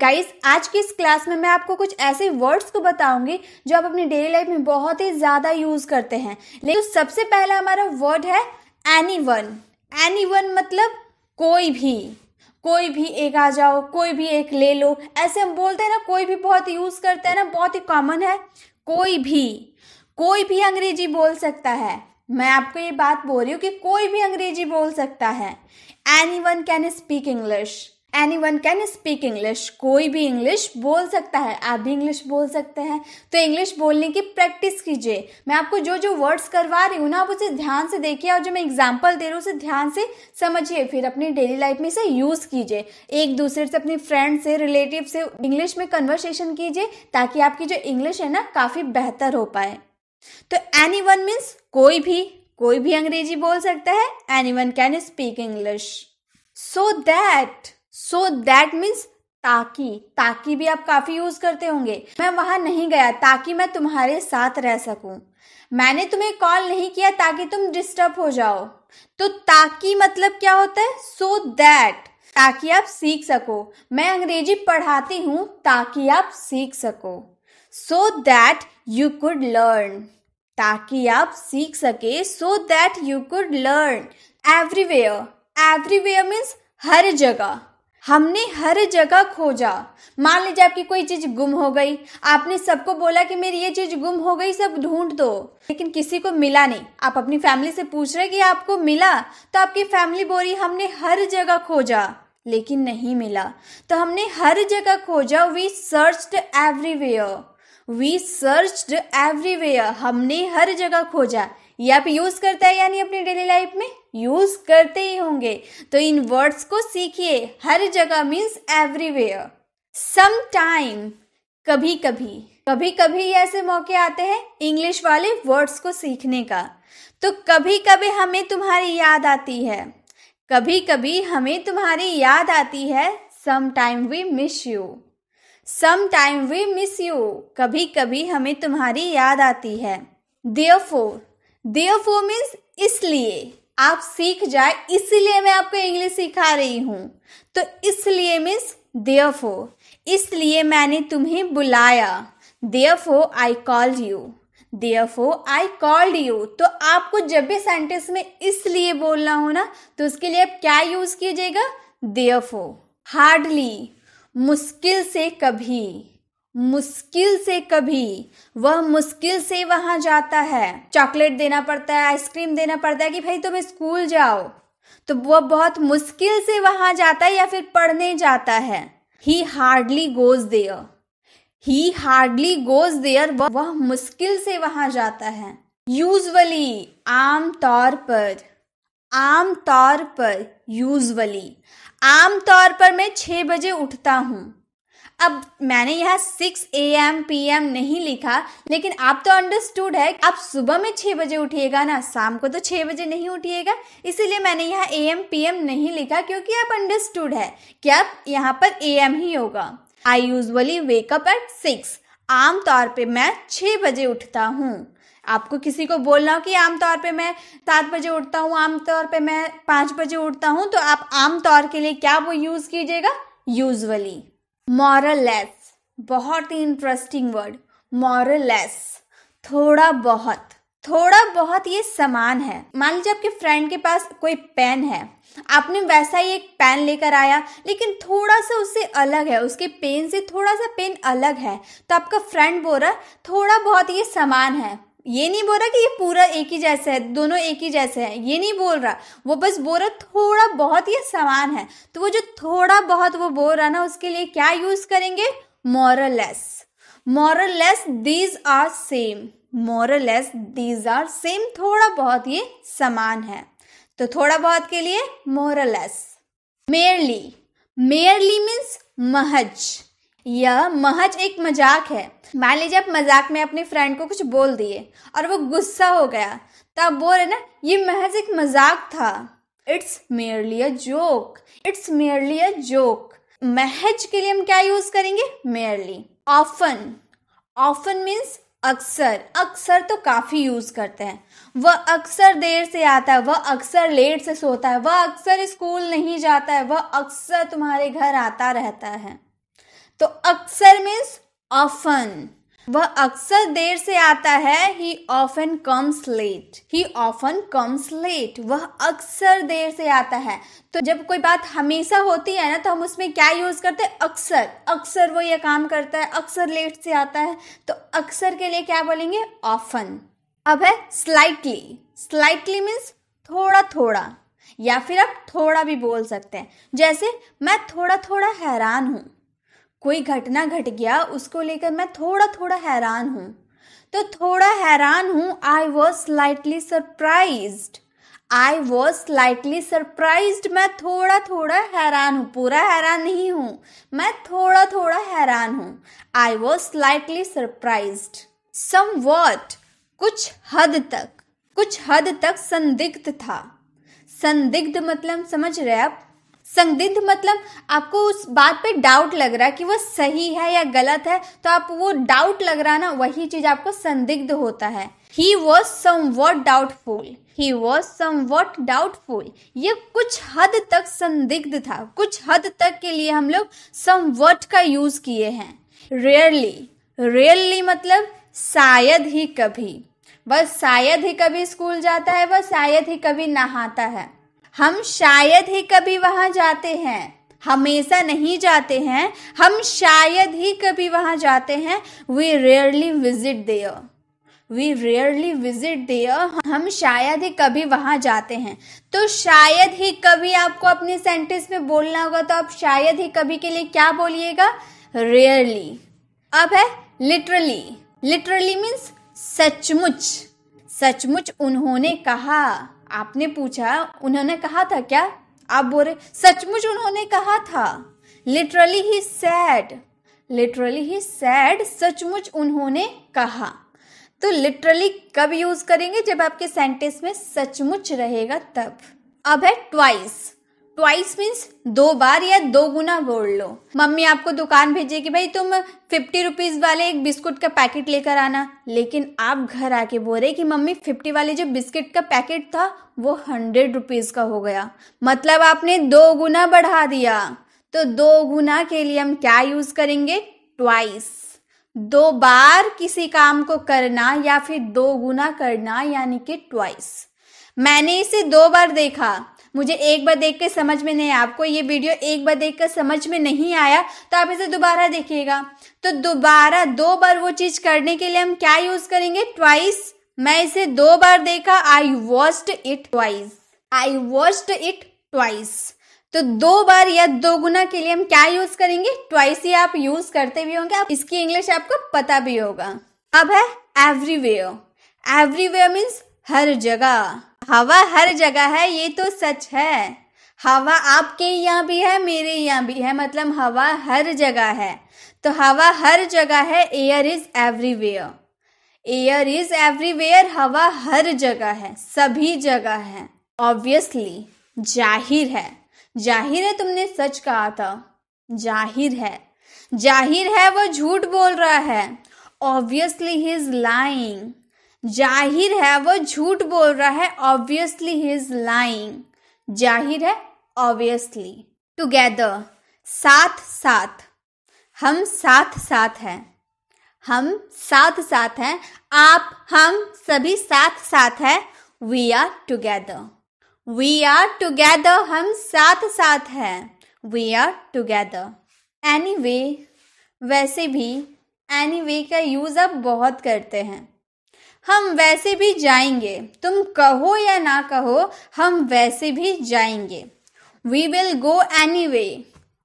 guys आज की इस क्लास में मैं आपको कुछ ऐसे वर्ड्स को बताऊंगी जो आप अपनी डेली लाइफ में बहुत ही ज़्यादा यूज़ करते हैं लेकिन तो सबसे पहला हमारा वर्ड है एनी वन एनी वन मतलब कोई भी कोई भी एक आ जाओ कोई भी एक ले लो ऐसे हम बोलते हैं ना कोई भी बहुत यूज़ करते हैं ना बहुत ही कॉमन है कोई भी कोई भी अंग्रेजी बोल सकता है मैं आपको ये बात बोल रही हूँ कि कोई भी अंग्रेजी बोल सकता है anyone can speak English anyone can speak English कोई भी इंग्लिश बोल सकता है आप भी इंग्लिश बोल सकते हैं तो इंग्लिश बोलने की प्रैक्टिस कीजिए मैं आपको जो जो वर्ड्स करवा रही हूँ ना आप उसे ध्यान से देखिए और जो मैं एग्जाम्पल दे रही हूँ उसे ध्यान से समझिए फिर अपनी डेली लाइफ में इसे यूज़ कीजिए एक दूसरे से अपने फ्रेंड से रिलेटिव से इंग्लिश में कन्वर्सेशन कीजिए ताकि आपकी जो इंग्लिश है ना काफ़ी बेहतर हो पाए तो एनी वन मीन्स कोई भी कोई भी अंग्रेजी बोल सकता है anyone can speak English so that so that means ताकि ताकि भी आप काफ़ी यूज़ करते होंगे मैं वहां नहीं गया ताकि मैं तुम्हारे साथ रह सकूं मैंने तुम्हें कॉल नहीं किया ताकि तुम डिस्टर्ब हो जाओ तो ताकि मतलब क्या होता है सो so दैट ताकि आप सीख सको मैं अंग्रेजी पढ़ाती हूँ ताकि आप सीख सको so that you could learn ताकि आप सीख सके so that you could learn everywhere everywhere means हर जगह हमने हर जगह खोजा मान लीजिए आपकी कोई चीज गुम हो गई आपने सबको बोला कि मेरी ये चीज गुम हो गई सब ढूंढ दो लेकिन किसी को मिला नहीं आप अपनी फैमिली से पूछ रहे कि आपको मिला तो आपकी फैमिली बोली हमने हर जगह खोजा लेकिन नहीं मिला तो हमने हर जगह खोजा we searched everywhere we searched everywhere हमने हर जगह खोजा ये आप यूज करता है यानी अपनी डेली लाइफ में यूज़ करते ही होंगे तो इन वर्ड्स को सीखिए हर जगह मीन्स एवरीवेयर सम टाइम कभी कभी कभी कभी ऐसे मौके आते हैं इंग्लिश वाले वर्ड्स को सीखने का तो कभी कभी हमें तुम्हारी याद आती है कभी कभी हमें तुम्हारी याद आती है sometime we miss you sometime we miss you कभी कभी हमें तुम्हारी याद आती है देयर फोर फोर मीन्स इसलिए आप सीख जाए इसलिए मैं आपको इंग्लिश सिखा रही हूँ तो इसलिए मिस देयफो इसलिए मैंने तुम्हें बुलाया हो आई कॉल्ड यू हो आई कॉल्ड यू तो आपको जब भी सेंटेंस में इसलिए बोलना हो ना तो उसके लिए आप क्या यूज कीजिएगा हो हार्डली मुश्किल से कभी मुश्किल से कभी वह मुश्किल से वहां जाता है चॉकलेट देना पड़ता है आइसक्रीम देना पड़ता है कि भाई तुम स्कूल जाओ तो वह बहुत मुश्किल से वहां जाता है या फिर पढ़ने जाता है he hardly goes there he hardly goes there वह मुश्किल से वहां जाता है यूजली आम तौर पर आम तौर पर यूजली आम तौर पर मैं छह बजे उठता हूं अब मैंने यहाँ six A M P M नहीं लिखा लेकिन आप तो अंडरस्टूड है आप सुबह में छह बजे उठिएगा ना शाम को तो छह बजे नहीं उठिएगा इसीलिए मैंने यहाँ ए एम पी एम नहीं लिखा क्योंकि आप अंडरस्टूड है कि आप यहाँ पर ए एम ही होगा I usually wake up at six आमतौर पे मैं छह बजे उठता हूँ आपको किसी को बोलना हो कि आमतौर पे मैं सात बजे उठता हूँ आमतौर पे मैं पाँच बजे उठता हूँ तो आप आमतौर के लिए क्या वो यूज़ कीजिएगा यूजली मॉरलेस बहुत ही इंटरेस्टिंग वर्ड मॉरलेस थोड़ा बहुत थोड़ा बहुत ये समान है मान लीजिए आपके फ्रेंड के पास कोई पेन है आपने वैसा ही एक पेन लेकर आया लेकिन थोड़ा सा उससे अलग है उसके पेन से थोड़ा सा पेन अलग है तो आपका फ्रेंड बोल रहा थोड़ा बहुत ये समान है ये नहीं बोल रहा कि ये पूरा एक ही जैसे है दोनों एक ही जैसे हैं ये नहीं बोल रहा वो बस बोल रहा थोड़ा बहुत ये समान है तो वो जो थोड़ा बहुत वो बोल रहा ना उसके लिए क्या यूज़ करेंगे more less more less these are same less these are same थोड़ा बहुत ये समान है तो थोड़ा बहुत के लिए मोरलेस मेयरली मेयरली मीन्स महज यह महज एक मजाक है मान लीजिए आप मजाक में अपने फ्रेंड को कुछ बोल दिए और वो गुस्सा हो गया तब बोल रहे ना ये महज एक मजाक था it's merely a joke it's merely a joke महज के लिए हम क्या यूज करेंगे मेयरली ऑफन ऑफन मीन्स अक्सर अक्सर तो काफ़ी यूज़ करते हैं वह अक्सर देर से आता है वह अक्सर लेट से सोता है वह अक्सर स्कूल नहीं जाता है वह अक्सर तुम्हारे घर आता रहता है तो अक्सर मीन्स ऑफन वह अक्सर देर से आता है he often comes late he often comes late वह अक्सर देर से आता है तो जब कोई बात हमेशा होती है ना तो हम उसमें क्या यूज करते हैं अक्सर अक्सर वो ये काम करता है अक्सर लेट से आता है तो अक्सर के लिए क्या बोलेंगे ऑफन अब है स्लाइटली स्लाइटली मीन्स थोड़ा थोड़ा या फिर आप थोड़ा भी बोल सकते हैं जैसे मैं थोड़ा थोड़ा हैरान हूं कोई घटना घट गया उसको लेकर मैं थोड़ा थोड़ा हैरान हूँ तो थोड़ा हैरान हूँ I was slightly surprise I was slightly surprise मैं थोड़ा थोड़ा हैरान हूँ पूरा हैरान नहीं हूँ मैं थोड़ा थोड़ा हैरान हूँ I was slightly surprise somewhat कुछ हद तक कुछ हद तक संदिग्ध था संदिग्ध मतलब समझ रहे आप संदिग्ध मतलब आपको उस बात पे डाउट लग रहा है कि वो सही है या गलत है तो आप वो डाउट लग रहा ना वही चीज आपको संदिग्ध होता है he was somewhat doubtful he was somewhat doubtful ये कुछ हद तक संदिग्ध था कुछ हद तक के लिए हम लोग सम वॉट का यूज किए हैं रेयरली रेयरली मतलब शायद ही कभी बस शायद ही कभी स्कूल जाता है बस शायद ही कभी नहाता है हम शायद ही कभी वहां जाते हैं हमेशा नहीं जाते हैं हम शायद ही कभी वहां जाते हैं we rarely visit there we rarely visit there हम शायद ही कभी वहां जाते हैं तो शायद ही कभी आपको अपने सेंटेंस में बोलना होगा तो आप शायद ही कभी के लिए क्या बोलिएगा रेयरली अब है लिटरली लिटरली मीन्स सचमुच सचमुच उन्होंने कहा आपने पूछा उन्होंने कहा था क्या आप बोल रहे सचमुच उन्होंने कहा था literally he said literally he said सचमुच उन्होंने कहा तो लिटरली कब यूज करेंगे जब आपके सेंटेंस में सचमुच रहेगा तब अब है ट्वाइस ट्वाइस मीन्स दो बार या दो गुना बोल लो मम्मी आपको दुकान भेजे भाई तुम फिफ्टी रुपीज वाले एक बिस्कुट का पैकेट लेकर आना लेकिन आप घर आके बोल रहे कि मम्मी फिफ्टी वाले जो बिस्किट का पैकेट था वो हंड्रेड रुपीज का हो गया मतलब आपने दो गुना बढ़ा दिया तो दो गुना के लिए हम क्या यूज करेंगे ट्वाइस दो बार किसी काम को करना या फिर दो गुना करना यानी कि ट्वाइस मैंने इसे दो बार देखा मुझे एक बार देख कर समझ में नहीं आपको ये वीडियो एक बार देख कर समझ में नहीं आया तो आप इसे दोबारा देखिएगा तो दोबारा दो बार वो चीज़ करने के लिए हम क्या यूज़ करेंगे ट्वाइस मैं इसे दो बार देखा I watched it twice I watched it twice तो दो बार या दो गुना के लिए हम क्या यूज करेंगे ट्वाइस ही आप यूज करते भी होंगे आप इसकी इंग्लिश आपको पता भी होगा अब है एवरीवेयर एवरीवेयर मीन्स हर जगह हवा हर जगह है ये तो सच है हवा आपके यहाँ भी है मेरे यहाँ भी है मतलब हवा हर जगह है तो हवा हर जगह है air is everywhere air is everywhere हवा हर जगह है सभी जगह है ऑब्वियसली जाहिर है जाहिर है तुमने सच कहा था जाहिर है जाहिर है वो झूठ बोल रहा है ऑब्वियसली ही इज लाइंग जाहिर है वो झूठ बोल रहा है ऑब्वियसली ही इज लाइंग जाहिर है ऑब्वियसली टुगेदर साथ साथ हम साथ साथ हैं हम साथ साथ हैं आप हम सभी साथ साथ हैं we are together we are together हम साथ साथ हैं we are together anyway वैसे भी एनी वे का यूज़ आप बहुत करते हैं हम वैसे भी जाएंगे तुम कहो या ना कहो हम वैसे भी जाएंगे we will go anyway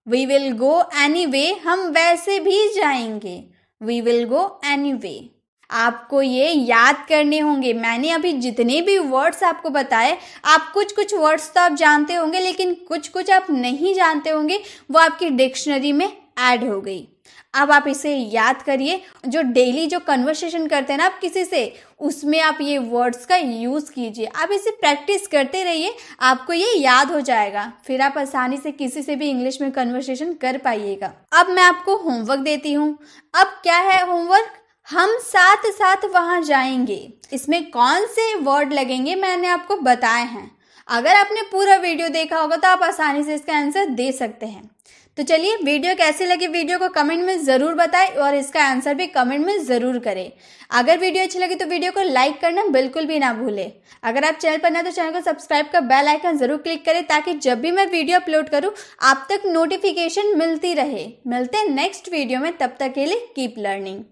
we will go anyway हम वैसे भी जाएंगे we will go anyway आपको ये याद करने होंगे मैंने अभी जितने भी वर्ड्स आपको बताए आप कुछ कुछ वर्ड्स तो आप जानते होंगे लेकिन कुछ कुछ आप नहीं जानते होंगे वो आपकी डिक्शनरी में ऐड हो गई अब आप इसे याद करिए जो डेली जो कन्वर्सेशन करते हैं ना आप किसी से उसमें आप ये वर्ड्स का यूज़ कीजिए आप इसे प्रैक्टिस करते रहिए आपको ये याद हो जाएगा फिर आप आसानी से किसी से भी इंग्लिश में कन्वर्सेशन कर पाइएगा अब मैं आपको होमवर्क देती हूँ अब क्या है होमवर्क हम साथ साथ वहां जाएंगे इसमें कौन से वर्ड लगेंगे मैंने आपको बताए हैं अगर आपने पूरा वीडियो देखा होगा तो आप आसानी से इसका आंसर दे सकते हैं तो चलिए वीडियो कैसे लगे वीडियो को कमेंट में ज़रूर बताएं और इसका आंसर भी कमेंट में ज़रूर करें अगर वीडियो अच्छी लगी तो वीडियो को लाइक करना बिल्कुल भी ना भूलें अगर आप चैनल पर ना तो चैनल को सब्सक्राइब कर बेल आइकन ज़रूर क्लिक करें ताकि जब भी मैं वीडियो अपलोड करूँ आप तक नोटिफिकेशन मिलती रहे मिलते हैं नेक्स्ट वीडियो में तब तक के लिए कीप लर्निंग